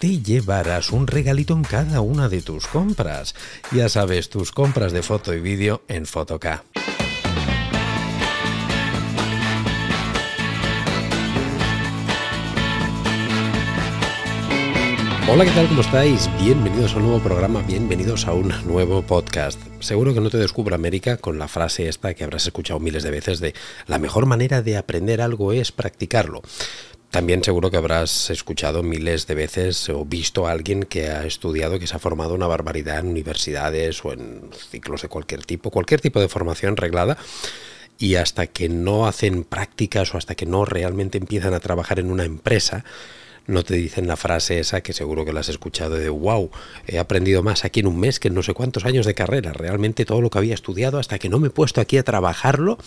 te llevarás un regalito en cada una de tus compras. Ya sabes, tus compras de foto y vídeo en Fotoca. Hola, ¿qué tal? ¿Cómo estáis? Bienvenidos a un nuevo programa, bienvenidos a un nuevo podcast. Seguro que no te descubro América con la frase esta que habrás escuchado miles de veces de la mejor manera de aprender algo es practicarlo. También seguro que habrás escuchado miles de veces o visto a alguien que ha estudiado, que se ha formado una barbaridad en universidades o en ciclos de cualquier tipo, cualquier tipo de formación reglada, y hasta que no hacen prácticas o hasta que no realmente empiezan a trabajar en una empresa, no te dicen la frase esa que seguro que la has escuchado de wow, he aprendido más aquí en un mes que en no sé cuántos años de carrera. Realmente todo lo que había estudiado hasta que no me he puesto aquí a trabajarlo,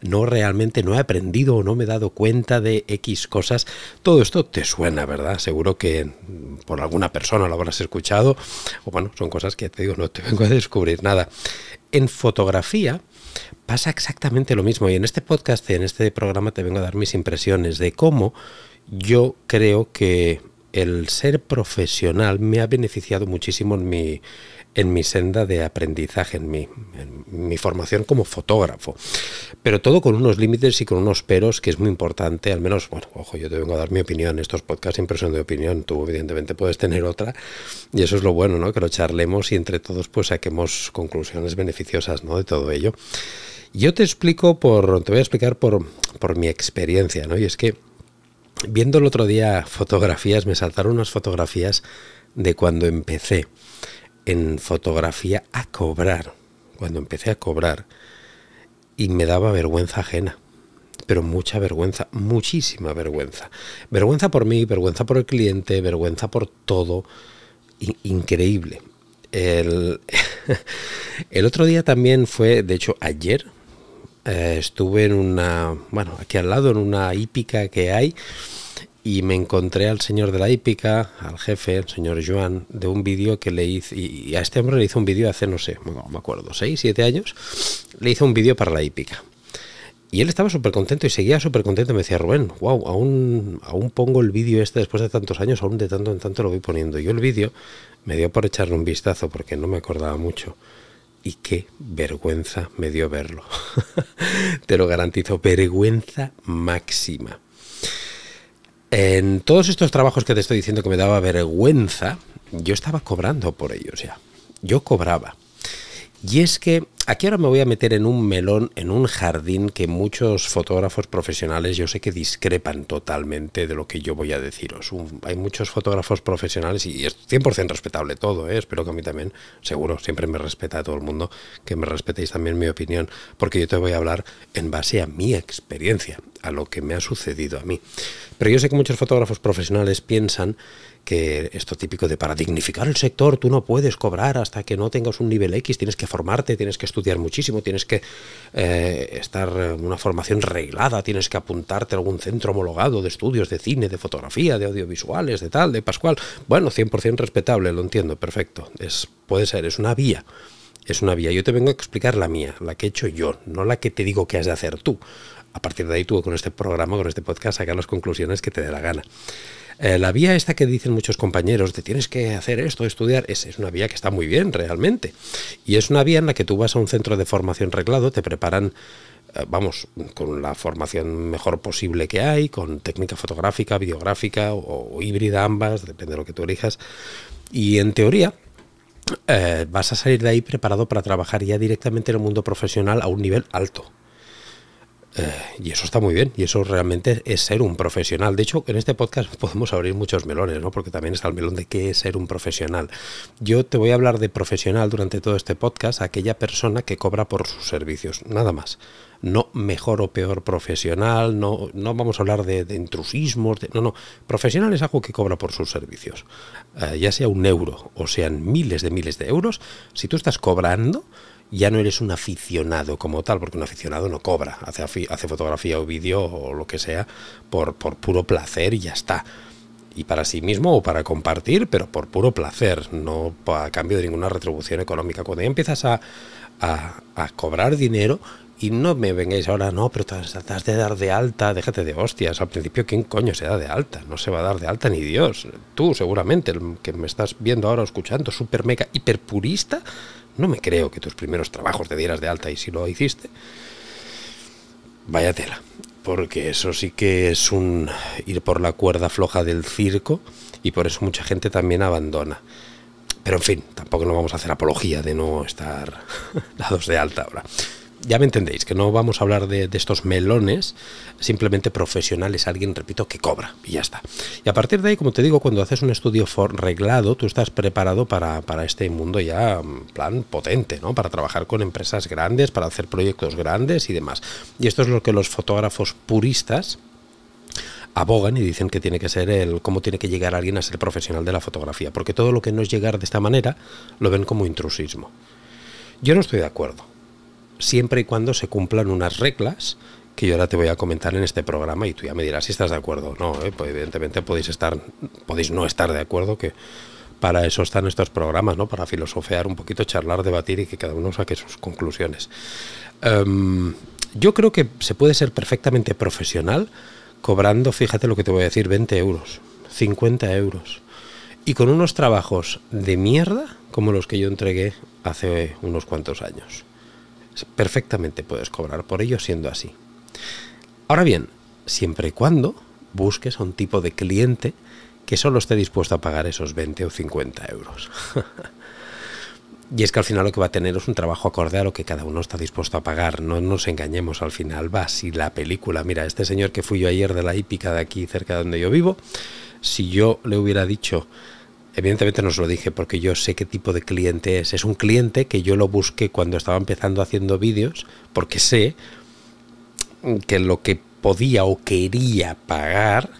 no realmente no he aprendido o no me he dado cuenta de X cosas. Todo esto te suena, ¿verdad? Seguro que por alguna persona lo habrás escuchado. O bueno, son cosas que te digo, no te vengo a descubrir nada. En fotografía pasa exactamente lo mismo y en este podcast, en este programa te vengo a dar mis impresiones de cómo yo creo que el ser profesional me ha beneficiado muchísimo en mi, en mi senda de aprendizaje, en mi, en mi formación como fotógrafo. Pero todo con unos límites y con unos peros que es muy importante, al menos, bueno, ojo, yo te vengo a dar mi opinión, en estos podcasts impresión de opinión, tú evidentemente puedes tener otra, y eso es lo bueno, ¿no? Que lo charlemos y entre todos pues saquemos conclusiones beneficiosas, ¿no? De todo ello. Yo te explico por, te voy a explicar por, por mi experiencia, ¿no? Y es que viendo el otro día fotografías, me saltaron unas fotografías de cuando empecé en fotografía a cobrar, cuando empecé a cobrar, y me daba vergüenza ajena, pero mucha vergüenza, muchísima vergüenza. Vergüenza por mí, vergüenza por el cliente, vergüenza por todo, increíble. el otro día también fue, de hecho ayer, eh, estuve en una, bueno, aquí al lado, en una hípica que hay, y me encontré al señor de la hípica, al jefe, el señor Joan, de un vídeo que le hice, y, a este hombre le hizo un vídeo hace, no sé, me acuerdo, 6, 7 años, le hizo un vídeo para la hípica. Y él estaba súper contento y seguía súper contento. Me decía, Rubén, wow, aún, aún pongo el vídeo este después de tantos años, aún de tanto en tanto lo voy poniendo. Yo el vídeo me dio por echarle un vistazo porque no me acordaba mucho y qué vergüenza me dio verlo. Te lo garantizo, vergüenza máxima. En todos estos trabajos que te estoy diciendo que me daba vergüenza, yo estaba cobrando por ellos ya. Yo cobraba. Y es que Aquí ahora me voy a meter en un melón, en un jardín que muchos fotógrafos profesionales yo sé que discrepan totalmente de lo que yo voy a deciros. hay muchos fotógrafos profesionales y es 100% respetable todo, ¿eh? espero que a mí también, seguro, siempre me respeta a todo el mundo, que me respetéis también mi opinión, porque yo te voy a hablar en base a mi experiencia, a lo que me ha sucedido a mí. Pero yo sé que muchos fotógrafos profesionales piensan que esto típico de para dignificar el sector, tú no puedes cobrar hasta que no tengas un nivel X, tienes que formarte, tienes que estudiar muchísimo, tienes que eh, estar en una formación reglada, tienes que apuntarte a algún centro homologado de estudios de cine, de fotografía, de audiovisuales, de tal, de Pascual. Bueno, 100% respetable, lo entiendo, perfecto. Es, puede ser, es una vía. Es una vía. Yo te vengo a explicar la mía, la que he hecho yo, no la que te digo que has de hacer tú. A partir de ahí tú con este programa, con este podcast, sacar las conclusiones que te dé la gana. Eh, la vía esta que dicen muchos compañeros te tienes que hacer esto, estudiar, es, es una vía que está muy bien realmente. Y es una vía en la que tú vas a un centro de formación reglado, te preparan eh, vamos, con la formación mejor posible que hay, con técnica fotográfica, videográfica o, híbrida, ambas, depende de lo que tú elijas. Y en teoría, eh, vas a salir de ahí preparado para trabajar ya directamente en el mundo profesional a un nivel alto. Eh, y eso está muy bien, y eso realmente es ser un profesional. De hecho, en este podcast podemos abrir muchos melones, ¿no? Porque también está el melón de qué es ser un profesional. Yo te voy a hablar de profesional durante todo este podcast, aquella persona que cobra por sus servicios, nada más. No mejor o peor profesional, no, no vamos a hablar de, intrusismos, no, no. Profesional es algo que cobra por sus servicios. Eh, ya sea un euro o sean miles de miles de euros, si tú estás cobrando, ya no eres un aficionado como tal, porque un aficionado no cobra, hace, hace fotografía o vídeo o lo que sea por, por puro placer y ya está. Y para sí mismo o para compartir, pero por puro placer, no a cambio de ninguna retribución económica. Cuando ya empiezas a, a, cobrar dinero, y no me vengáis ahora, no, pero te has de dar de alta, déjate de hostias. Al principio, ¿quién coño se da de alta? No se va a dar de alta ni Dios. Tú, seguramente, el que me estás viendo ahora escuchando, super mega hiperpurista, purista no me creo que tus primeros trabajos te dieras de alta y si lo hiciste, vaya tela. Porque eso sí que es un ir por la cuerda floja del circo y por eso mucha gente también abandona. Pero en fin, tampoco nos vamos a hacer apología de no estar dados de alta ahora ya me entendéis, que no vamos a hablar de, estos melones, simplemente profesionales, alguien, repito, que cobra y ya está. Y a partir de ahí, como te digo, cuando haces un estudio for reglado, tú estás preparado para, para este mundo ya, plan, potente, ¿no? Para trabajar con empresas grandes, para hacer proyectos grandes y demás. Y esto es lo que los fotógrafos puristas abogan y dicen que tiene que ser el cómo tiene que llegar alguien a ser profesional de la fotografía, porque todo lo que no es llegar de esta manera lo ven como intrusismo. Yo no estoy de acuerdo siempre y cuando se cumplan unas reglas que yo ahora te voy a comentar en este programa y tú ya me dirás si estás de acuerdo o no. ¿eh? Pues evidentemente podéis estar, podéis no estar de acuerdo, que para eso están estos programas, ¿no? Para filosofear un poquito, charlar, debatir y que cada uno saque sus conclusiones. Em, yo creo que se puede ser perfectamente profesional cobrando, fíjate lo que te voy a decir, 20 euros, 50 euros. Y con unos trabajos de mierda como los que yo entregué hace unos cuantos años perfectamente puedes cobrar por ello siendo así. Ahora bien, siempre y cuando busques a un tipo de cliente que solo esté dispuesto a pagar esos 20 o 50 euros. y es que al final lo que va a tener es un trabajo acorde a lo que cada uno está dispuesto a pagar. No nos engañemos, al final va. Si la película, mira, este señor que fui yo ayer de la hípica de aquí, cerca de donde yo vivo, si yo le hubiera dicho Evidentemente no os lo dije porque yo sé qué tipo de cliente es. Es un cliente que yo lo busqué cuando estaba empezando haciendo vídeos porque sé que lo que podía o quería pagar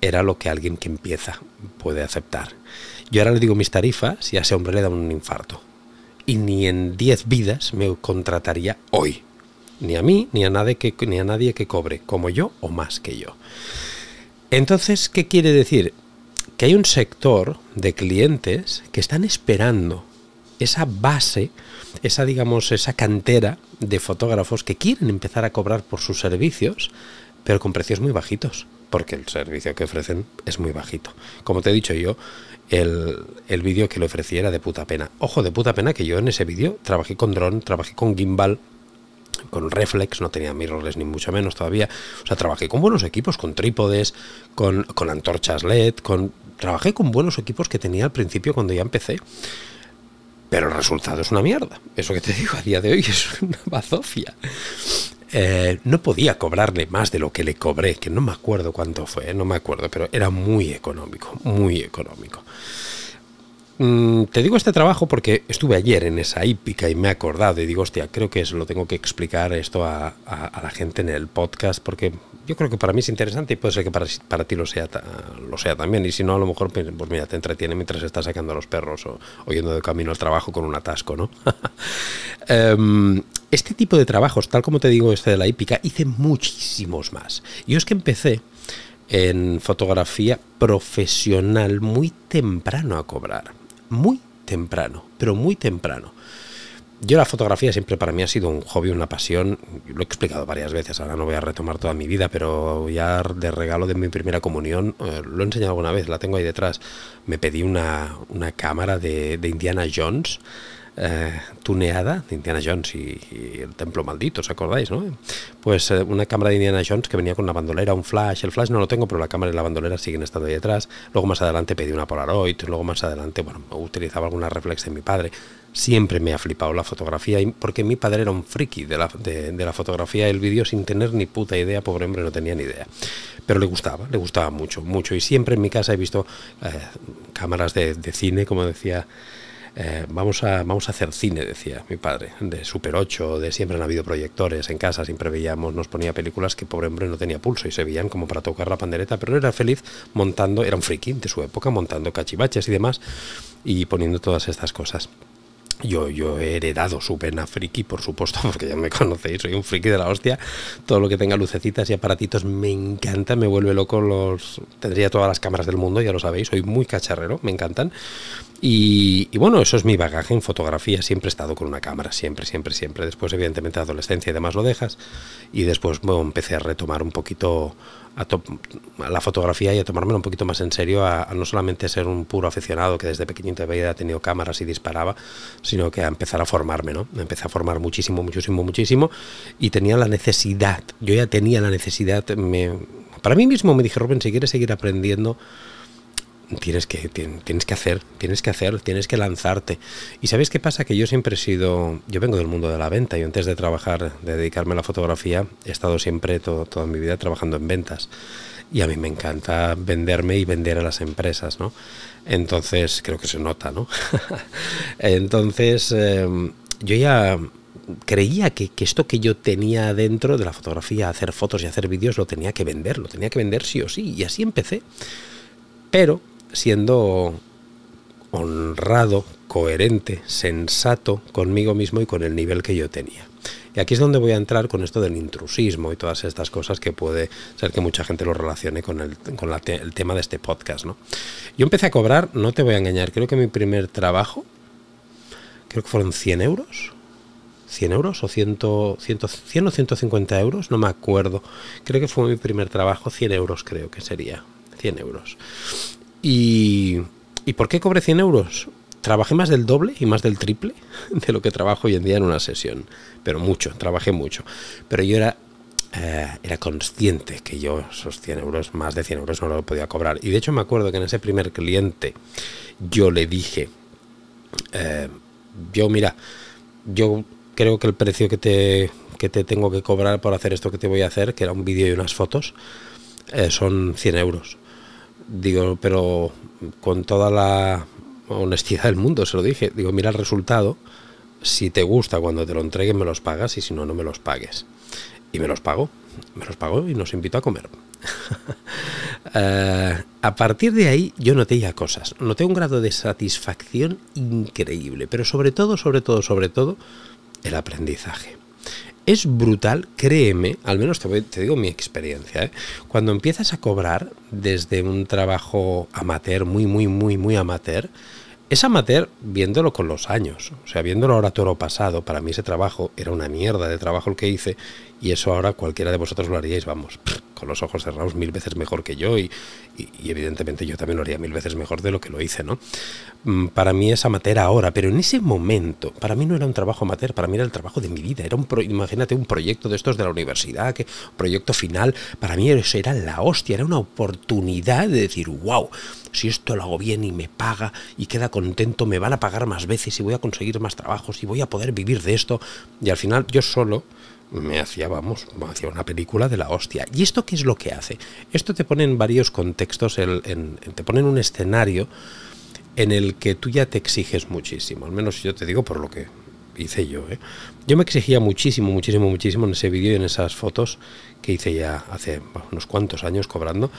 era lo que alguien que empieza puede aceptar. Yo ahora le digo mis tarifas y a ese hombre le da un infarto. Y ni en 10 vidas me contrataría hoy. Ni a mí, ni a, nadie que, ni a nadie que cobre como yo o más que yo. Entonces, ¿qué quiere decir? que hay un sector de clientes que están esperando esa base, esa digamos, esa cantera de fotógrafos que quieren empezar a cobrar por sus servicios, pero con precios muy bajitos, porque el servicio que ofrecen es muy bajito. Como te he dicho yo, el, vídeo que le ofrecí era de puta pena. Ojo, de puta pena que yo en ese vídeo trabajé con dron, trabajé con gimbal, con reflex, no tenía mirrorless ni mucho menos todavía. O sea, trabajé con buenos equipos, con trípodes, con, con antorchas LED, con trabajé con buenos equipos que tenía al principio cuando ya empecé. Pero el resultado es una mierda. Eso que te digo a día de hoy es una bazofia. Eh, no podía cobrarle más de lo que le cobré, que no me acuerdo cuánto fue, no me acuerdo, pero era muy económico, muy económico. Mm, te digo este trabajo porque estuve ayer en esa hípica y me he acordado y digo, hostia, creo que lo tengo que explicar esto a la gente en el podcast porque yo creo que para mí es interesante y puede ser que para, ti lo sea, lo sea también. Y si no, a lo mejor, pues, pues mira, te entretiene mientras estás sacando a los perros o, yendo de camino al trabajo con un atasco, ¿no? Em, este tipo de trabajos, tal como te digo, este de la hípica, hice muchísimos más. Yo es que empecé en fotografía profesional muy temprano a cobrar. Muy temprano, pero muy temprano. Yo la fotografía siempre para mí ha sido un hobby, una pasión. Lo he explicado varias veces, ahora no voy a retomar toda mi vida, pero ya de regalo de mi primera comunión, eh, lo he enseñado alguna vez, la tengo ahí detrás. Me pedí una, cámara de, Indiana Jones. Eh, tuneada de Indiana Jones y, el templo maldito, ¿os acordáis? Pues eh, una cámara de Indiana Jones que venía con una bandolera, un flash, el flash no lo tengo, pero la cámara y la bandolera siguen estando ahí detrás. Luego más adelante pedí una Polaroid, luego más adelante, bueno, utilizaba alguna reflex de mi padre Siempre me ha flipado la fotografía, porque mi padre era un friki de la, fotografía y el vídeo sin tener ni puta idea, pobre hombre, no tenía ni idea. Pero le gustaba, le gustaba mucho, mucho. Y siempre en mi casa he visto eh, cámaras de, cine, como decía eh, vamos, a, vamos a hacer cine, decía mi padre, de Super 8, de siempre han habido proyectores en casa, siempre veíamos, nos ponía películas que pobre hombre no tenía pulso y se veían como para tocar la pandereta, pero era feliz montando, era un friki de su época, montando cachivaches y demás y poniendo todas estas cosas. Yo, yo he heredado su pena friki, por supuesto, porque ya me conocéis, soy un friki de la hostia. Todo lo que tenga lucecitas y aparatitos me encanta, me vuelve loco. Los Tendría todas las cámaras del mundo, ya lo sabéis, soy muy cacharrero, me encantan. Y, bueno, eso es mi bagaje en fotografía. Siempre he estado con una cámara, siempre, siempre, siempre. Después, evidentemente, adolescencia y demás lo dejas. Y después bueno, empecé a retomar un poquito a, la fotografía y a tomármelo un poquito más en serio, a, no solamente ser un puro aficionado que desde pequeñito había tenido cámaras y disparaba, sino que a empezar a formarme, ¿no? Me empecé a formar muchísimo, muchísimo, muchísimo. Y tenía la necesidad, yo ya tenía la necesidad, me, para mí mismo me dije, Robin si quieres seguir aprendiendo tienes que, tienes que hacer, tienes que hacer, tienes que lanzarte. Y ¿sabes qué pasa? Que yo siempre he sido, yo vengo del mundo de la venta, y antes de trabajar, de dedicarme a la fotografía, he estado siempre todo, toda mi vida trabajando en ventas. Y a mí me encanta venderme y vender a las empresas, ¿no? Entonces, creo que se nota, ¿no? Entonces, em, yo ya creía que, que, esto que yo tenía dentro de la fotografía, hacer fotos y hacer vídeos, lo tenía que vender, lo tenía que vender sí o sí. Y así empecé. Pero siendo honrado, coherente, sensato conmigo mismo y con el nivel que yo tenía. Y aquí es donde voy a entrar con esto del intrusismo y todas estas cosas que puede ser que mucha gente lo relacione con el, tema de este podcast. ¿no? Yo empecé a cobrar, no te voy a engañar, creo que mi primer trabajo, creo que fueron 100 euros. 100 euros o 100, 100 o 150 euros, no me acuerdo. Creo que fue mi primer trabajo, 100 euros creo que sería. 100 euros. ¿Y, por qué cobré 100 euros? Trabajé más del doble y más del triple de lo que trabajo hoy en día en una sesión. Pero mucho, trabajé mucho. Pero yo era eh, era consciente que yo esos 100 euros, más de 100 euros, no lo podía cobrar. Y de hecho me acuerdo que en ese primer cliente yo le dije, eh, yo mira, yo creo que el precio que te, que te tengo que cobrar por hacer esto que te voy a hacer, que era un vídeo y unas fotos, eh, son 100 euros digo, pero con toda la honestidad del mundo se lo dije, digo, mira el resultado, si te gusta cuando te lo entreguen me los pagas y si no, no me los pagues. Y me los pagó, me los pagó y nos invitó a comer. Eh, a partir de ahí yo noté ya cosas, noté un grado de satisfacción increíble, pero sobre todo, sobre todo, sobre todo, el aprendizaje. Es brutal, créeme, al menos te, te digo mi experiencia, ¿eh? cuando empiezas a cobrar desde un trabajo amateur, muy, muy, muy, muy amateur, es amateur viéndolo con los años, o sea, viéndolo ahora todo lo pasado, para mí ese trabajo era una mierda de trabajo el que hice y eso ahora cualquiera de vosotros lo haríais, vamos, con los ojos cerrados mil veces mejor que yo y, y, evidentemente yo también lo haría mil veces mejor de lo que lo hice, ¿no? Mm, para mí es amateur ahora, pero en ese momento, para mí no era un trabajo amateur, para mí era el trabajo de mi vida, era un imagínate un proyecto de estos de la universidad, que proyecto final, para mí eso era la hostia, era una oportunidad de decir, wow, si esto lo hago bien y me paga y queda contento, me van a pagar más veces y voy a conseguir más trabajos y voy a poder vivir de esto. Y al final yo solo me hacía, vamos, me hacía una película de la hostia. ¿Y esto qué es lo que hace? Esto te pone en varios contextos, el, en, te pone en un escenario en el que tú ya te exiges muchísimo, al menos yo te digo por lo que hice yo. ¿eh? Yo me exigía muchísimo, muchísimo, muchísimo en ese vídeo y en esas fotos que hice ya hace unos cuantos años cobrando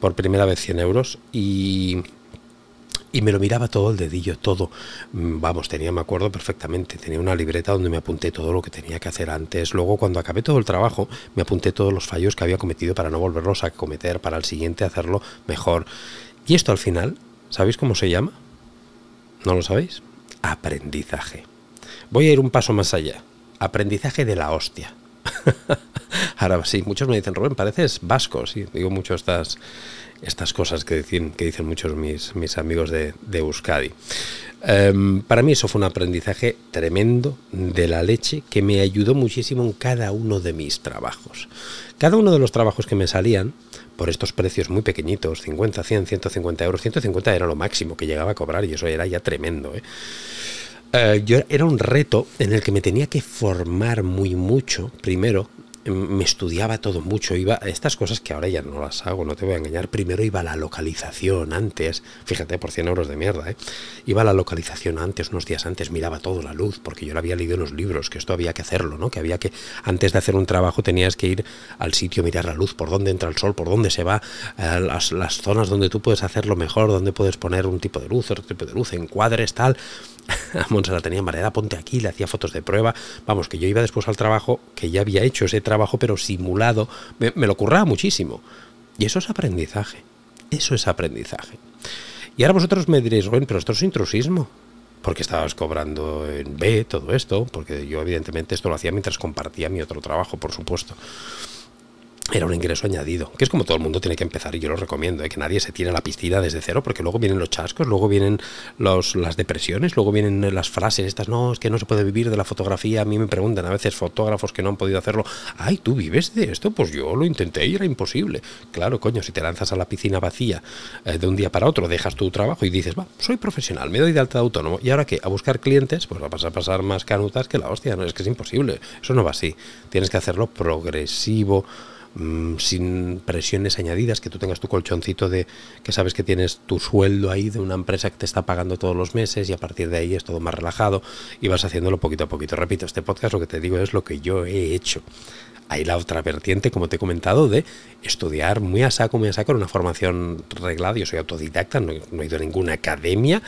por primera vez 100 euros y y me lo miraba todo el dedillo, todo. Mm, vamos, tenía, me acuerdo perfectamente, tenía una libreta donde me apunté todo lo que tenía que hacer antes. Luego, cuando acabé todo el trabajo, me apunté todos los fallos que había cometido para no volverlos a cometer, para el siguiente hacerlo mejor. Y esto al final, ¿sabéis cómo se llama? ¿No lo sabéis? Aprendizaje. Voy a ir un paso más allá. Aprendizaje de la hostia. Ahora sí, muchos me dicen, Rubén, pareces vasco, sí, digo mucho, estás, estas cosas que dicen, que dicen muchos mis, mis amigos de, Euskadi. Em, para mí eso fue un aprendizaje tremendo de la leche que me ayudó muchísimo en cada uno de mis trabajos. Cada uno de los trabajos que me salían, por estos precios muy pequeñitos, 50, 100, 150 euros, 150 era lo máximo que llegaba a cobrar y eso era ya tremendo. ¿eh? Eh, yo era un reto en el que me tenía que formar muy mucho, primero, me estudiaba todo mucho, iba estas cosas que ahora ya no las hago, no te voy a engañar, primero iba a la localización antes, fíjate, por 100 euros de mierda, ¿eh? iba a la localización antes, unos días antes, miraba todo la luz, porque yo lo había leído en los libros, que esto había que hacerlo, ¿no? que había que, antes de hacer un trabajo tenías que ir al sitio, mirar la luz, por dónde entra el sol, por dónde se va, eh, las, las zonas donde tú puedes hacerlo mejor, dónde puedes poner un tipo de luz, otro tipo de luz, encuadres, tal, a la tenía mareada, ponte aquí, le hacía fotos de prueba. Vamos, que yo iba después al trabajo, que ya había hecho ese trabajo, pero simulado. Me, me lo curraba muchísimo. Y eso es aprendizaje. Eso es aprendizaje. Y ahora vosotros me diréis, bueno, pero esto es intrusismo. Porque estabas cobrando en B todo esto, porque yo evidentemente esto lo hacía mientras compartía mi otro trabajo, por supuesto era un ingreso añadido, que es como todo el mundo tiene que empezar y yo lo recomiendo, ¿eh? que nadie se tire a la piscina desde cero, porque luego vienen los chascos, luego vienen los, las depresiones, luego vienen las frases estas, no, es que no se puede vivir de la fotografía, a mí me preguntan a veces fotógrafos que no han podido hacerlo, ay, ¿tú vives de esto? Pues yo lo intenté y era imposible. Claro, coño, si te lanzas a la piscina vacía eh, de un día para otro, dejas tu trabajo y dices, va, soy profesional, me doy de alta autónomo, y ahora qué, a buscar clientes, pues vas a pasar más canutas que la hostia, no, es que es imposible, eso no va así, tienes que hacerlo progresivo, Mm, sin presiones añadidas, que tú tengas tu colchoncito de que sabes que tienes tu sueldo ahí de una empresa que te está pagando todos los meses y a partir de ahí es todo más relajado y vas haciéndolo poquito a poquito. Repito, este podcast lo que te digo es lo que yo he hecho. Hay la otra vertiente, como te he comentado, de estudiar muy a saco, muy a saco, una formación reglada. Yo soy autodidacta, no he ido a ninguna academia,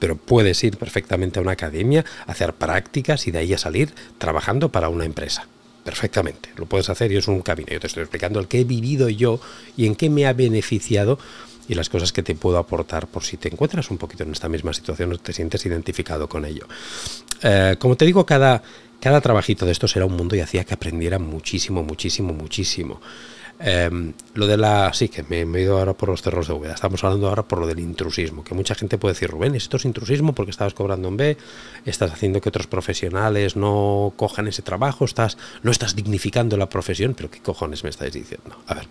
pero puedes ir perfectamente a una academia, hacer prácticas y de ahí a salir trabajando para una empresa perfectamente, lo puedes hacer y es un camino. Yo te estoy explicando el que he vivido yo y en qué me ha beneficiado y las cosas que te puedo aportar por si te encuentras un poquito en esta misma situación o te sientes identificado con ello. Eh, como te digo, cada, cada trabajito de estos era un mundo y hacía que aprendiera muchísimo, muchísimo, muchísimo. Em, lo de la. Sí, que me, he ido ahora por los cerros de Úbeda. Estamos hablando ahora por lo del intrusismo. Que mucha gente puede decir, Rubén, esto es intrusismo porque estabas cobrando en B, estás haciendo que otros profesionales no cojan ese trabajo, estás, no estás dignificando la profesión. Pero ¿qué cojones me estáis diciendo? A ver,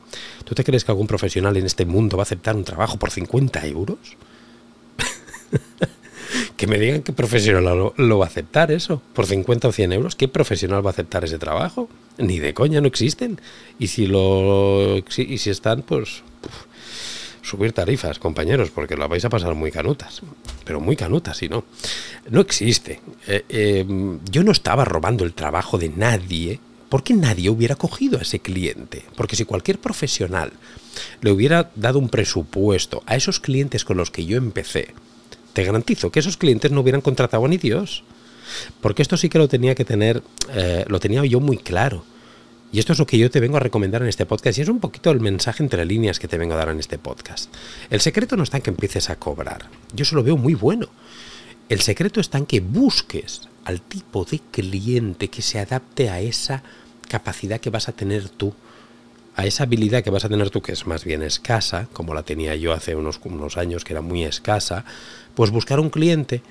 ¿tú te crees que algún profesional en este mundo va a aceptar un trabajo por 50 euros? que me digan qué profesional lo, va a aceptar eso. Por 50 o 100 euros, ¿qué profesional va a aceptar ese trabajo? Ni de coña, no existen. Y si, lo, si están, pues subir tarifas, compañeros, porque lo vais a pasar muy canutas. Pero muy canutas, si no. No existe. Eh, em, yo no estaba robando el trabajo de nadie. Porque nadie hubiera cogido a ese cliente. Porque si cualquier profesional le hubiera dado un presupuesto a esos clientes con los que yo empecé, te garantizo que esos clientes no hubieran contratado a ni Dios. Porque esto sí que lo tenía que tener, eh, lo tenía yo muy claro. Y esto es lo que yo te vengo a recomendar en este podcast y es un poquito el mensaje entre líneas que te vengo a dar en este podcast. El secreto no está en que empieces a cobrar, yo se lo veo muy bueno. El secreto está en que busques al tipo de cliente que se adapte a esa capacidad que vas a tener tú a esa habilidad que vas a tener tú, que es más bien escasa, como la tenía yo hace unos, unos años, que era muy escasa, pues buscar un cliente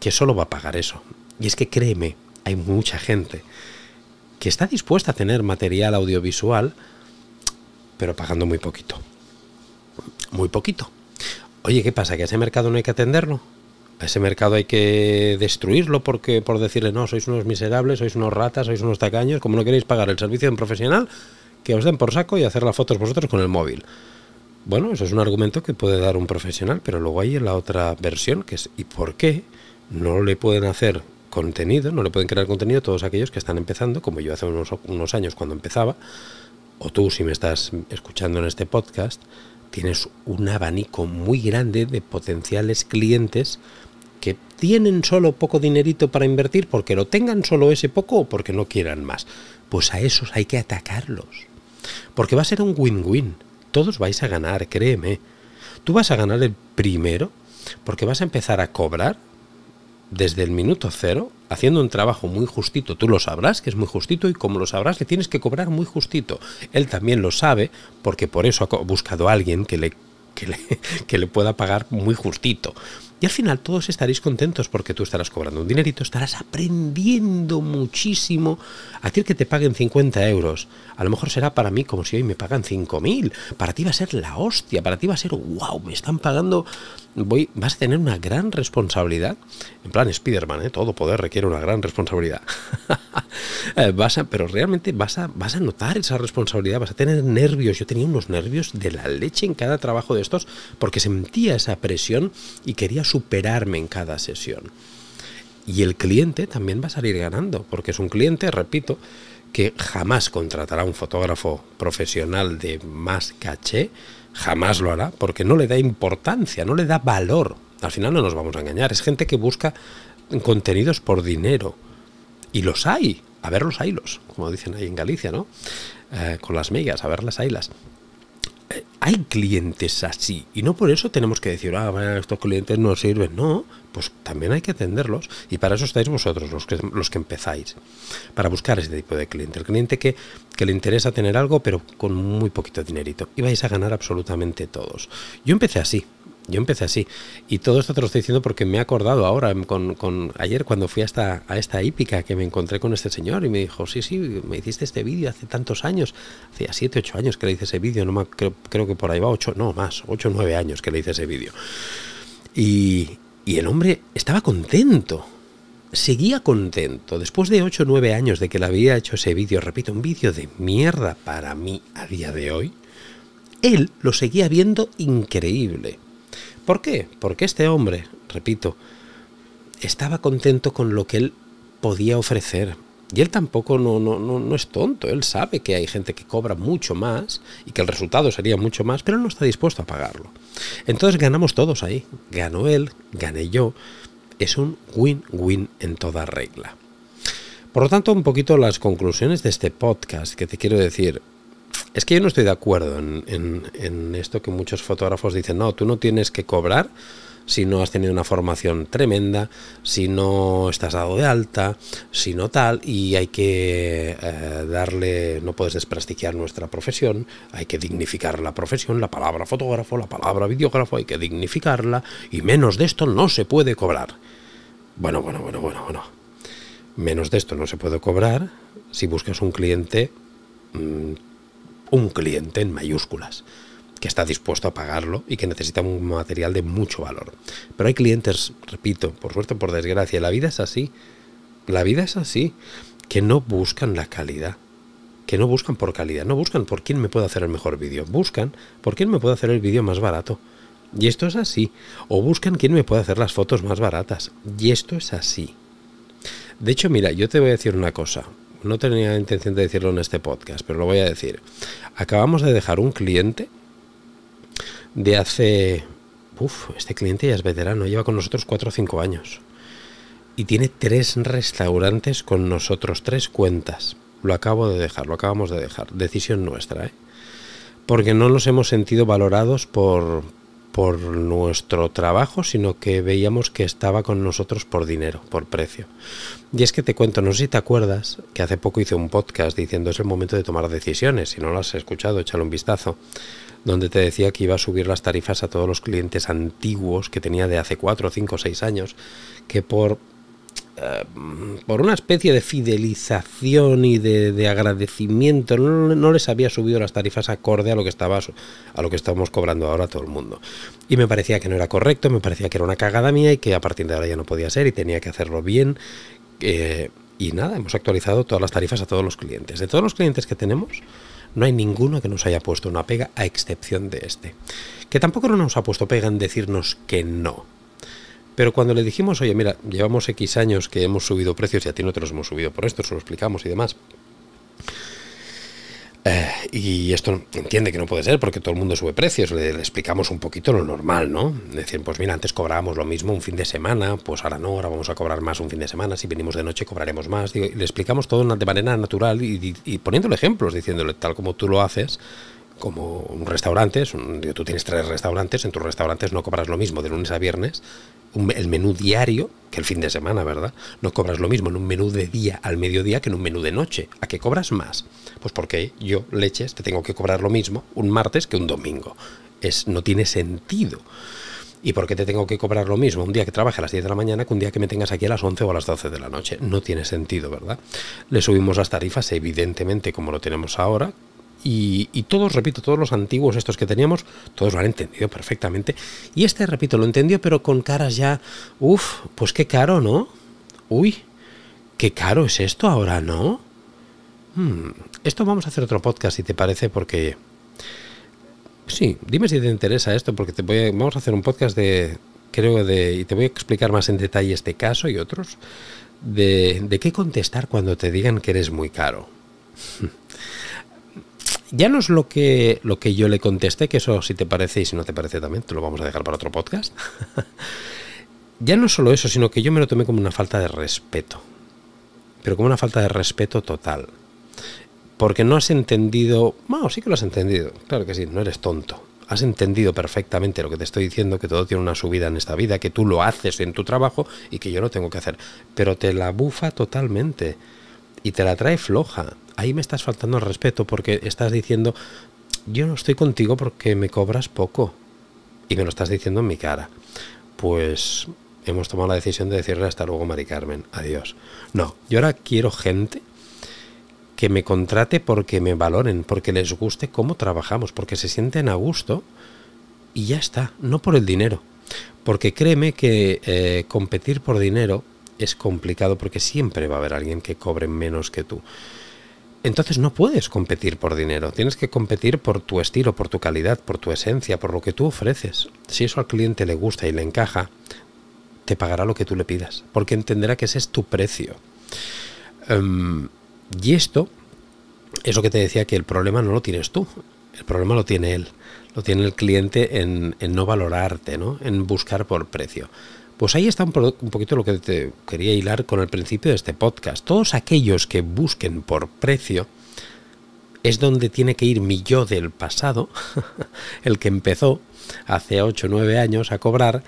que solo va a pagar eso. Y es que créeme, hay mucha gente que está dispuesta a tener material audiovisual, pero pagando muy poquito. Muy poquito. Oye, ¿qué pasa? ¿Que a ese mercado no hay que atenderlo? ¿A ese mercado hay que destruirlo porque por decirle, no, sois unos miserables, sois unos ratas, sois unos tacaños, como no queréis pagar el servicio de un profesional, que os den por saco y hacer las fotos vosotros con el móvil. Bueno, eso es un argumento que puede dar un profesional, pero luego hay la otra versión, que es ¿y por qué no le pueden hacer contenido, no le pueden crear contenido a todos aquellos que están empezando, como yo hace unos, unos años cuando empezaba, o tú si me estás escuchando en este podcast, tienes un abanico muy grande de potenciales clientes que tienen solo poco dinerito para invertir porque lo tengan solo ese poco o porque no quieran más. Pues a esos hay que atacarlos. Porque va a ser un win-win. Todos vais a ganar, créeme. Tú vas a ganar el primero porque vas a empezar a cobrar desde el minuto cero, haciendo un trabajo muy justito. Tú lo sabrás que es muy justito y como lo sabrás le tienes que cobrar muy justito. Él también lo sabe porque por eso ha buscado a alguien que le, que le, pueda pagar muy justito al final todos estaréis contentos porque tú estarás cobrando un dinerito, estarás aprendiendo muchísimo. a ti el que te paguen 50 euros, a lo mejor será para mí como si hoy me pagan 5.000. Para ti va a ser la hostia, para ti va a ser, wow, me están pagando, voy, vas a tener una gran responsabilidad. En plan Spider-Man, ¿eh? todo poder requiere una gran responsabilidad. Eh, vas pero realmente vas a, vas a notar esa responsabilidad, vas a tener nervios. Yo tenía unos nervios de la leche en cada trabajo de estos porque sentía esa presión y quería superarme en cada sesión. Y el cliente también va a salir ganando, porque es un cliente, repito, que jamás contratará un fotógrafo profesional de más caché, jamás lo hará, porque no le da importancia, no le da valor. Al final no nos vamos a engañar, es gente que busca contenidos por dinero. Y los hay, a ver los hilos como dicen ahí en Galicia, ¿no? Eh, con las migas, a ver las haylas hay clientes así y no por eso tenemos que decir, ah, estos clientes no sirven. No, pues también hay que atenderlos y para eso estáis vosotros los que, los que empezáis, para buscar ese tipo de cliente. El cliente que, que le interesa tener algo pero con muy poquito dinerito y vais a ganar absolutamente todos. Yo empecé así, yo empecé así. Y todo esto te lo estoy diciendo porque me he acordado ahora, em, con, ayer cuando fui hasta, a esta hípica que me encontré con este señor y me dijo, sí, sí, me hiciste este vídeo hace tantos años, hacía 7, 8 años que le hice ese vídeo, no creo, que por ahí va 8, no más, 8, 9 años que le hice ese vídeo. Y, el hombre estaba contento, seguía contento. Después de 8 o 9 años de que le había hecho ese vídeo, repito, un vídeo de mierda para mí a día de hoy, él lo seguía viendo increíble. ¿Por qué? Porque este hombre, repito, estaba contento con lo que él podía ofrecer. Y él tampoco no, no, no, es tonto, él sabe que hay gente que cobra mucho más y que el resultado sería mucho más, pero no está dispuesto a pagarlo. Entonces ganamos todos ahí, ganó él, gané yo, es un win-win en toda regla. Por lo tanto, un poquito las conclusiones de este podcast que te quiero decir, es que yo no estoy de acuerdo en, esto que muchos fotógrafos dicen, no, tú no tienes que cobrar si no has tenido una formación tremenda, si no estás dado de alta, si no tal, y hay que eh, darle, no puedes desprestigiar nuestra profesión, hay que dignificar la profesión, la palabra fotógrafo, la palabra videógrafo, hay que dignificarla, y menos de esto no se puede cobrar. Bueno, bueno, bueno, bueno, bueno. Menos de esto no se puede cobrar si buscas un cliente... Mm, un cliente en mayúsculas que está dispuesto a pagarlo y que necesita un material de mucho valor. Pero hay clientes, repito, por suerte o por desgracia, la vida es así, la vida es así, que no buscan la calidad, que no buscan por calidad, no buscan por quién me puede hacer el mejor vídeo, buscan por quién me puede hacer el vídeo más barato. Y esto es así. O buscan quién me puede hacer las fotos más baratas. Y esto es así. De hecho, mira, yo te voy a decir una cosa no tenía intención de decirlo en este podcast, pero lo voy a decir. Acabamos de dejar un cliente de hace... Uf, este cliente ya es veterano, lleva con nosotros cuatro o cinco años. Y tiene tres restaurantes con nosotros, tres cuentas. Lo acabo de dejar, lo acabamos de dejar. Decisión nuestra, ¿eh? Porque no nos hemos sentido valorados por, por nuestro trabajo, sino que veíamos que estaba con nosotros por dinero, por precio. Y es que te cuento, no sé si te acuerdas, que hace poco hice un podcast diciendo es el momento de tomar decisiones, si no lo has escuchado, échale un vistazo, donde te decía que iba a subir las tarifas a todos los clientes antiguos que tenía de hace 4, 5, 6 años, que por eh, por una especie de fidelización y de, agradecimiento, no, les había subido las tarifas acorde a lo que estaba a lo que estamos cobrando ahora todo el mundo. Y me parecía que no era correcto, me parecía que era una cagada mía y que a partir de ahora ya no podía ser y tenía que hacerlo bien. Eh, y nada, hemos actualizado todas las tarifas a todos los clientes. De todos los clientes que tenemos, no hay ninguno que nos haya puesto una pega, a excepción de este, que tampoco nos ha puesto pega en decirnos que no. Pero cuando le dijimos, oye, mira, llevamos X años que hemos subido precios y a ti no te los hemos subido por esto, se lo explicamos y demás. Eh, y esto entiende que no puede ser porque todo el mundo sube precios. Le, explicamos un poquito lo normal, ¿no? Decir, pues mira, antes cobrábamos lo mismo un fin de semana, pues ahora no, ahora vamos a cobrar más un fin de semana. Si venimos de noche, cobraremos más. le explicamos todo de manera natural y poniéndole ejemplos, diciéndole tal como tú lo haces, como un restaurante, tú tienes tres restaurantes, en tus restaurantes no cobras lo mismo de lunes a viernes, el menú diario, que el fin de semana, ¿verdad? No cobras lo mismo en un menú de día al mediodía que en un menú de noche. ¿A qué cobras más? Pues porque yo, leches, te tengo que cobrar lo mismo un martes que un domingo. Es, no tiene sentido. ¿Y por qué te tengo que cobrar lo mismo un día que trabaje a las 10 de la mañana que un día que me tengas aquí a las 11 o a las 12 de la noche? No tiene sentido, ¿verdad? Le subimos las tarifas, evidentemente, como lo tenemos ahora, y, todos, repito, todos los antiguos estos que teníamos, todos lo han entendido perfectamente. Y este, repito, lo entendió, pero con caras ya, uff, pues qué caro, ¿no? Uy, qué caro es esto ahora, ¿no? Hmm, esto vamos a hacer otro podcast, si te parece, porque... Sí, dime si te interesa esto, porque te voy vamos a hacer un podcast de, creo, de, y te voy a explicar más en detalle este caso y otros, de, de qué contestar cuando te digan que eres muy caro. ya no es lo que, lo que yo le contesté, que eso si te parece y si no te parece también, te lo vamos a dejar para otro podcast. ya no solo eso, sino que yo me lo tomé como una falta de respeto. Pero como una falta de respeto total. Porque no has entendido, bueno, sí que lo has entendido, claro que sí, no eres tonto. Has entendido perfectamente lo que te estoy diciendo, que todo tiene una subida en esta vida, que tú lo haces en tu trabajo y que yo no tengo que hacer. Pero te la bufa totalmente y te la trae floja ahí me estás faltando al respeto porque estás diciendo, yo no estoy contigo porque me cobras poco. Y me lo estás diciendo en mi cara. Pues hemos tomado la decisión de decirle hasta luego, Mari Carmen, adiós. No, yo ahora quiero gente que me contrate porque me valoren, porque les guste cómo trabajamos, porque se sienten a gusto y ya está, no por el dinero. Porque créeme que eh, competir por dinero es complicado porque siempre va a haber alguien que cobre menos que tú entonces no puedes competir por dinero, tienes que competir por tu estilo, por tu calidad, por tu esencia, por lo que tú ofreces. Si eso al cliente le gusta y le encaja, te pagará lo que tú le pidas, porque entenderá que ese es tu precio. Em, y esto es lo que te decía que el problema no lo tienes tú, el problema lo tiene él, lo tiene el cliente en, en no valorarte, ¿no? en buscar por precio. Pues ahí está un, poquito lo que te quería hilar con el principio de este podcast. Todos aquellos que busquen por precio, es donde tiene que ir mi yo del pasado, el que empezó hace 8 o 9 años a cobrar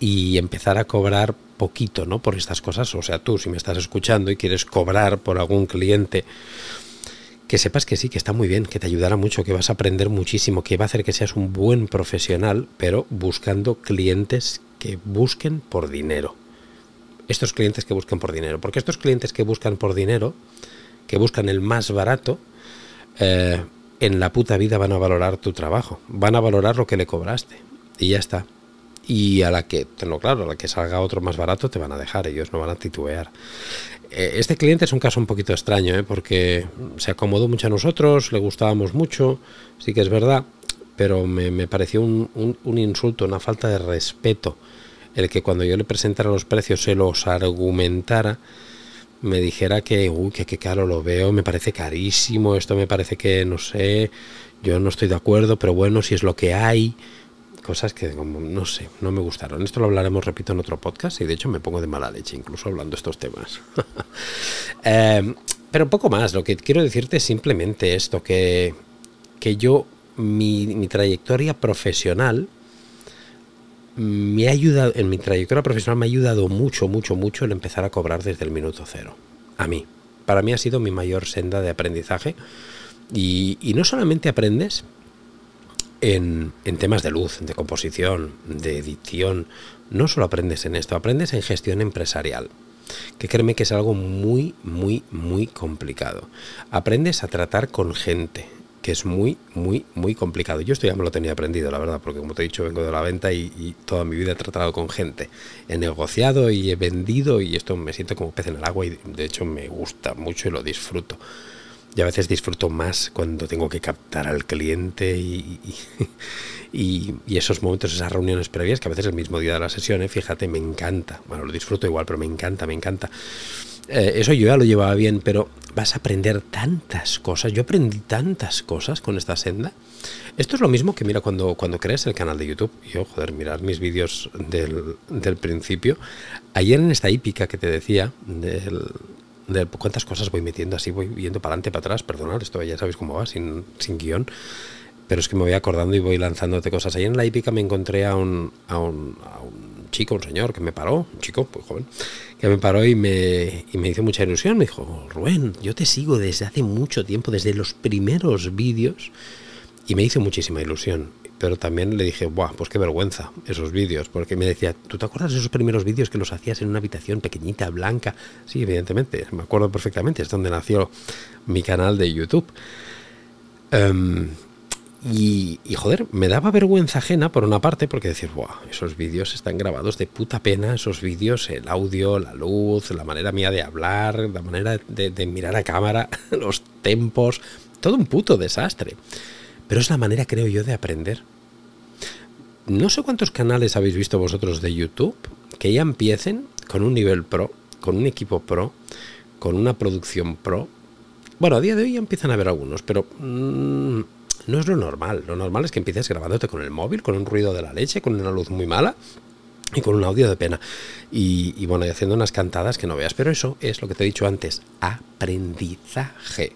y empezar a cobrar poquito, ¿no? Por estas cosas. O sea, tú si me estás escuchando y quieres cobrar por algún cliente que sepas que sí, que está muy bien, que te ayudará mucho, que vas a aprender muchísimo, que va a hacer que seas un buen profesional, pero buscando clientes que busquen por dinero. Estos clientes que buscan por dinero, porque estos clientes que buscan por dinero, que buscan el más barato, eh, en la puta vida van a valorar tu trabajo, van a valorar lo que le cobraste. Y ya está y a la que, claro, a la que salga otro más barato te van a dejar, ellos no van a titubear. Eh, este cliente es un caso un poquito extraño, ¿eh? porque se acomodó mucho a nosotros, le gustábamos mucho, sí que es verdad, pero me, me pareció un, insulto, una falta de respeto, el que cuando yo le presentara los precios se los argumentara, me dijera que, uy, que, que caro lo veo, me parece carísimo, esto me parece que, no sé, yo no estoy de acuerdo, pero bueno, si es lo que hay, cosas que no sé, no me gustaron. Esto lo hablaremos, repito, en otro podcast y de hecho me pongo de mala leche incluso hablando estos temas. Eh, pero poco más, lo que quiero decirte es simplemente esto, que, yo, mi, trayectoria profesional, me ha ayudado, en mi trayectoria profesional me ha ayudado mucho, mucho, mucho el empezar a cobrar desde el minuto cero. A mí. Para mí ha sido mi mayor senda de aprendizaje. y no solamente aprendes, en, en, temas de luz, de composición, de edición. No solo aprendes en esto, aprendes en gestión empresarial, que créeme que es algo muy, muy, muy complicado. Aprendes a tratar con gente, que es muy, muy, muy complicado. Yo esto ya me lo tenía aprendido, la verdad, porque como te he dicho, vengo de la venta y, toda mi vida he tratado con gente. He negociado y he vendido y esto me siento como pez en el agua y de hecho me gusta mucho y lo disfruto y a veces disfruto más cuando tengo que captar al cliente y, y, esos momentos, esas reuniones previas, que a veces el mismo día de la sesión, ¿eh? fíjate, me encanta. Bueno, lo disfruto igual, pero me encanta, me encanta. Eh, eso yo ya lo llevaba bien, pero vas a aprender tantas cosas. Yo aprendí tantas cosas con esta senda. Esto es lo mismo que, mira, cuando, cuando creas el canal de YouTube, yo, joder, mirar mis vídeos del, del principio. Ayer en esta hípica que te decía, del de cuántas cosas voy metiendo así, voy yendo para adelante, para atrás, perdonad, esto ya sabéis cómo va, sin, sin guión, pero es que me voy acordando y voy lanzándote cosas. Ahí en la hípica me encontré a un, a un, a un chico, un señor que me paró, un chico, pues joven, que me paró y me, y me hizo mucha ilusión. Me dijo, Rubén, yo te sigo desde hace mucho tiempo, desde los primeros vídeos, y me hizo muchísima ilusión pero también le dije, buah, pues qué vergüenza esos vídeos, porque me decía, ¿tú te acuerdas de esos primeros vídeos que los hacías en una habitación pequeñita, blanca? Sí, evidentemente, me acuerdo perfectamente, es donde nació mi canal de YouTube. Em, y, joder, me daba vergüenza ajena por una parte, porque decir, buah, esos vídeos están grabados de puta pena, esos vídeos, el audio, la luz, la manera mía de hablar, la manera de, de mirar a cámara, los tempos, todo un puto desastre. Pero es la manera, creo yo, de aprender. No sé cuántos canales habéis visto vosotros de YouTube que ya empiecen con un nivel pro, con un equipo pro, con una producción pro. Bueno, a día de hoy ya empiezan a haber algunos, pero mm, no es lo normal. Lo normal es que empieces grabándote con el móvil, con un ruido de la leche, con una luz muy mala y con un audio de pena. Y, y, bueno, y haciendo unas cantadas que no veas. Pero eso es lo que te he dicho antes, aprendizaje.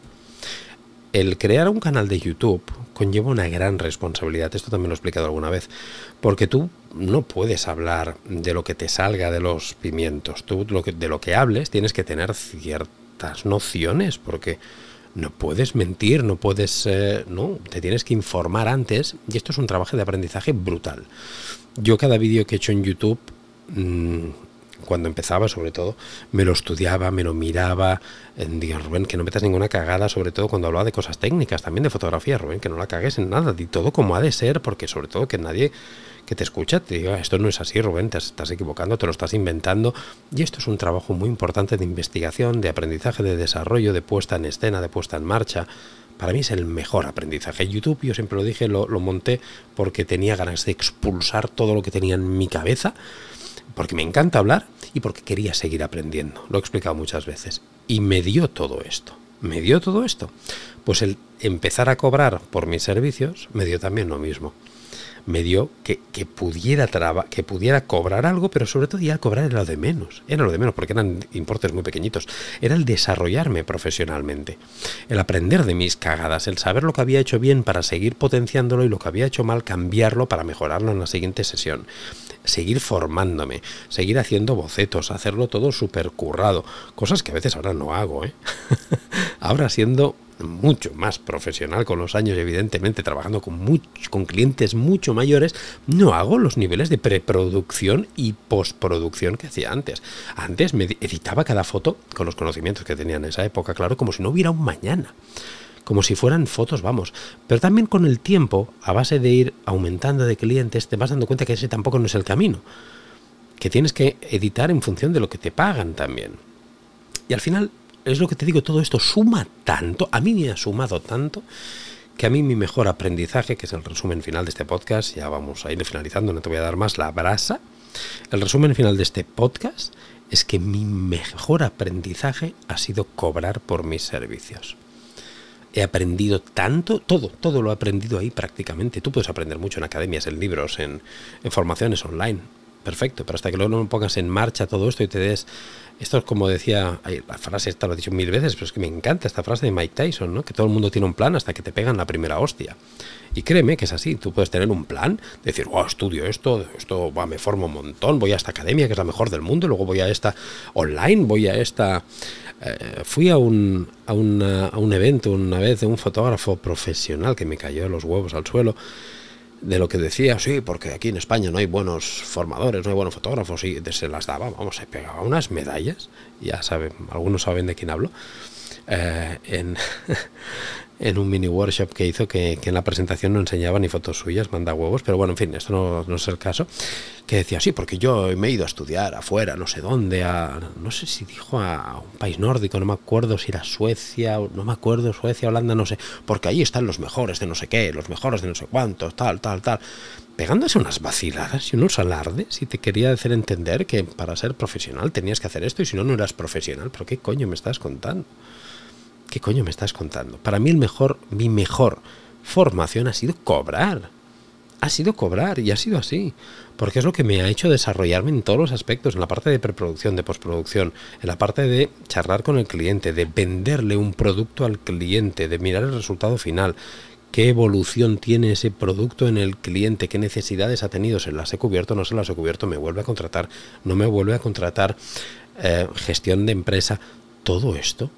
El crear un canal de YouTube conlleva una gran responsabilidad. Esto también lo he explicado alguna vez. Porque tú no puedes hablar de lo que te salga de los pimientos. Tú lo que, de lo que hables tienes que tener ciertas nociones porque no puedes mentir, no puedes, eh, no, te tienes que informar antes y esto es un trabajo de aprendizaje brutal. Yo cada vídeo que he hecho en YouTube mm, cuando empezaba sobre todo, me lo estudiaba, me lo miraba. Eh, digo, Rubén, que no metas ninguna cagada, sobre todo cuando hablaba de cosas técnicas, también de fotografía, Rubén, que no la cagues en nada, di todo como ha de ser, porque sobre todo que nadie que te escucha te diga, esto no es así, Rubén, te estás equivocando, te lo estás inventando. Y esto es un trabajo muy importante de investigación, de aprendizaje, de desarrollo, de puesta en escena, de puesta en marcha para mí es el mejor aprendizaje. YouTube, yo siempre lo dije, lo, lo, monté porque tenía ganas de expulsar todo lo que tenía en mi cabeza porque me encanta hablar y porque quería seguir aprendiendo. Lo he explicado muchas veces. Y me dio todo esto. ¿Me dio todo esto? Pues el empezar a cobrar por mis servicios me dio también lo mismo me dio que, que pudiera que pudiera cobrar algo, pero sobre todo ya cobrar era lo de menos, era lo de menos, porque eran importes muy pequeñitos, era el desarrollarme profesionalmente, el aprender de mis cagadas, el saber lo que había hecho bien para seguir potenciándolo y lo que había hecho mal cambiarlo para mejorarlo en la siguiente sesión, seguir formándome, seguir haciendo bocetos, hacerlo todo currado cosas que a veces ahora no hago, ¿eh? ahora siendo mucho más profesional con los años, evidentemente, trabajando con, con clientes mucho mayores, no hago los niveles de preproducción y postproducción que hacía antes. Antes me editaba cada foto con los conocimientos que tenía en esa época, claro, como si no hubiera un mañana. Como si fueran fotos, vamos. Pero también con el tiempo, a base de ir aumentando de clientes, te vas dando cuenta que ese tampoco no es el camino. Que tienes que editar en función de lo que te pagan también. Y al final es lo que te digo, todo esto suma tanto, a mí me ha sumado tanto, que a mí mi mejor aprendizaje, que es el resumen final de este podcast, ya vamos a ir finalizando, no te voy a dar más la brasa, el resumen final de este podcast es que mi mejor aprendizaje ha sido cobrar por mis servicios. He aprendido tanto, todo, todo lo he aprendido ahí prácticamente. Tú puedes aprender mucho en academias, en libros, en, en formaciones online, perfecto, pero hasta que luego no pongas en marcha todo esto y te des. Esto es como decía, la frase esta lo he dicho mil veces, pero es que me encanta esta frase de Mike Tyson, ¿no? Que todo el mundo tiene un plan hasta que te pegan la primera hostia. Y créeme que es así, tú puedes tener un plan, decir, wow, estudio esto, esto va, me formo un montón, voy a esta academia que es la mejor del mundo, luego voy a esta online, voy a esta. Eh, fui a un, a un evento una vez de un fotógrafo profesional que me cayó los huevos al suelo de lo que decía, sí, porque aquí en España no hay buenos formadores, no hay buenos fotógrafos, y se las daba, vamos, se pegaba unas medallas, ya saben, algunos saben de quién hablo, eh, en, en un mini workshop que hizo que, en la presentación no enseñaba ni fotos suyas, manda huevos, pero bueno, en fin, esto no, es el caso, que decía, sí, porque yo me he ido a estudiar afuera, no sé dónde, no sé si dijo a un país nórdico, no me acuerdo si era Suecia, no me acuerdo, Suecia, Holanda, no sé, porque ahí están los mejores de no sé qué, los mejores de no sé cuántos, tal, tal, tal pegándose unas vaciladas y unos alardes y te quería hacer entender que para ser profesional tenías que hacer esto y si no, no eras profesional. ¿Pero qué coño me estás contando? ¿Qué coño me estás contando? Para mí el mejor, mi mejor formación ha sido cobrar. Ha sido cobrar y ha sido así. Porque es lo que me ha hecho desarrollarme en todos los aspectos, en la parte de preproducción, de postproducción, en la parte de charlar con el cliente, de venderle un producto al cliente, de mirar el resultado final qué evolución tiene ese producto en el cliente, qué necesidades ha tenido, se las he cubierto, no se las he cubierto, me vuelve a contratar, no me vuelve a contratar, eh, gestión de empresa, todo esto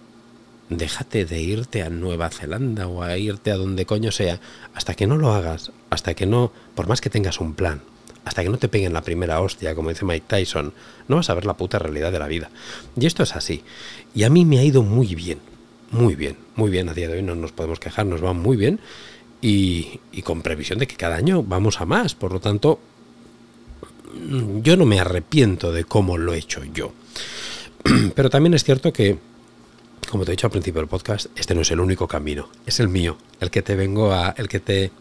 déjate de irte a Nueva Zelanda o a irte a donde coño sea, hasta que no lo hagas, hasta que no, por más que tengas un plan, hasta que no te peguen la primera hostia, como dice Mike Tyson, no vas a ver la puta realidad de la vida. Y esto es así. Y a mí me ha ido muy bien, muy bien, muy bien. A día de hoy no nos podemos quejar, nos va muy bien. Y, y con previsión de que cada año vamos a más. Por lo tanto, yo no me arrepiento de cómo lo he hecho yo. Pero también es cierto que como te he dicho al principio del podcast, este no es el único camino, es el mío, el que te vengo a, el que te,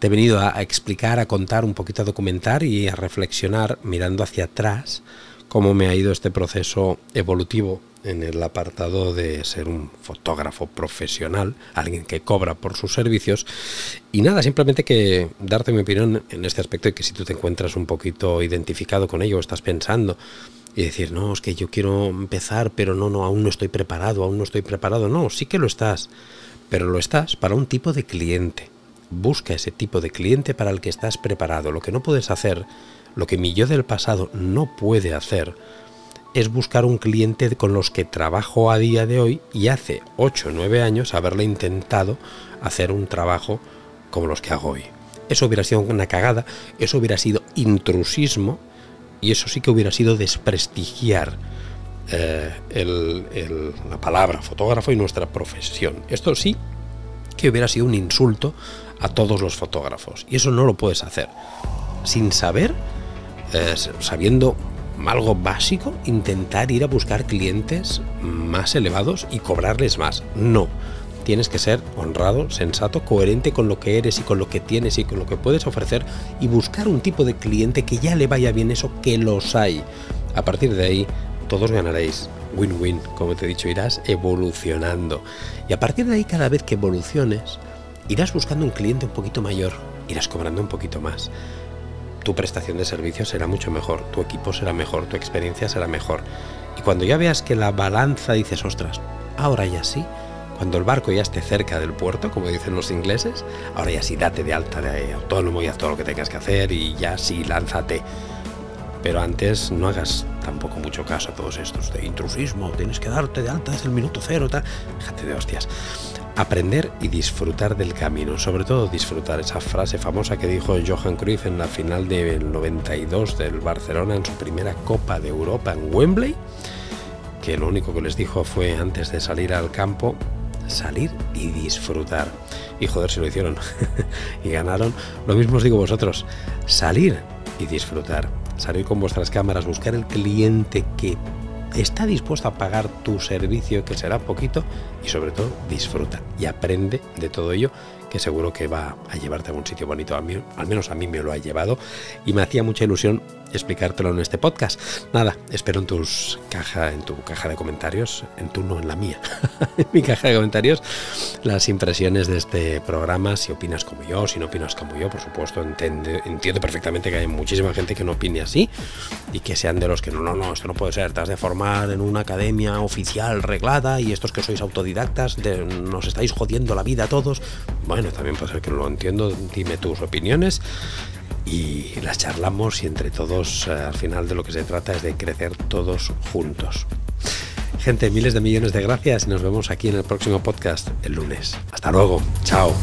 he venido a, explicar, a contar, un poquito a documentar y a reflexionar mirando hacia atrás cómo me ha ido este proceso evolutivo en el apartado de ser un fotógrafo profesional, alguien que cobra por sus servicios. Y nada, simplemente que darte mi opinión en este aspecto y que si tú te encuentras un poquito identificado con ello, o estás pensando y decir, no, es que yo quiero empezar, pero no, no, aún no estoy preparado, aún no estoy preparado. No, sí que lo estás, pero lo estás para un tipo de cliente. Busca ese tipo de cliente para el que estás preparado. Lo que no puedes hacer, lo que mi yo del pasado no puede hacer, es buscar un cliente con los que trabajo a día de hoy y hace 8 o 9 años haberle intentado hacer un trabajo como los que hago hoy. Eso hubiera sido una cagada, eso hubiera sido intrusismo y eso sí que hubiera sido desprestigiar eh, la palabra fotógrafo y nuestra profesión. Esto sí que hubiera sido un insulto a todos los fotógrafos y eso no lo puedes hacer. Sin saber, eh, sabiendo algo básico, intentar ir a buscar clientes más elevados y cobrarles más. No tienes que ser honrado, sensato, coherente con lo que eres y con lo que tienes y con lo que puedes ofrecer y buscar un tipo de cliente que ya le vaya bien eso que los hay. A partir de ahí, todos ganaréis. Win-win, como te he dicho, irás evolucionando. Y a partir de ahí, cada vez que evoluciones, irás buscando un cliente un poquito mayor, irás cobrando un poquito más. Tu prestación de servicio será mucho mejor, tu equipo será mejor, tu experiencia será mejor. Y cuando ya veas que la balanza dices, ostras, ahora ya sí, cuando el barco ya esté cerca del puerto, como dicen los ingleses, ahora ya sí date de alta de autónomo y haz todo lo que tengas que hacer y ya sí lánzate. Pero antes no hagas tampoco mucho caso a todos estos de intrusismo, tienes que darte de alta desde el minuto cero, tal. Déjate de hostias. Aprender y disfrutar del camino, sobre todo disfrutar esa frase famosa que dijo Johan Cruyff en la final del 92 del Barcelona en su primera Copa de Europa en Wembley, que lo único que les dijo fue antes de salir al campo, salir y disfrutar. Y joder, si lo hicieron y ganaron. Lo mismo os digo vosotros, salir y disfrutar. Salir con vuestras cámaras, buscar el cliente que está dispuesto a pagar tu servicio, que será poquito, y sobre todo disfruta y aprende de todo ello, que seguro que va a llevarte a un sitio bonito. A mí, al menos a mí me lo ha llevado y me hacía mucha ilusión explicártelo en este podcast. Nada, espero en tus caja, en tu caja de comentarios, en tu no, en la mía, en mi caja de comentarios, las impresiones de este programa, si opinas como yo, si no opinas como yo, por supuesto, entiendo, entiendo perfectamente que hay muchísima gente que no opine así y que sean de los que no, no, no, esto no puede ser, te has de formar en una academia oficial reglada y estos que sois autodidactas nos estáis jodiendo la vida a todos. Bueno, también puede ser que no lo entiendo, dime tus opiniones y las charlamos y entre todos eh, al final de lo que se trata es de crecer todos juntos. Gente, miles de millones de gracias y nos vemos aquí en el próximo podcast el lunes. Hasta luego, chao.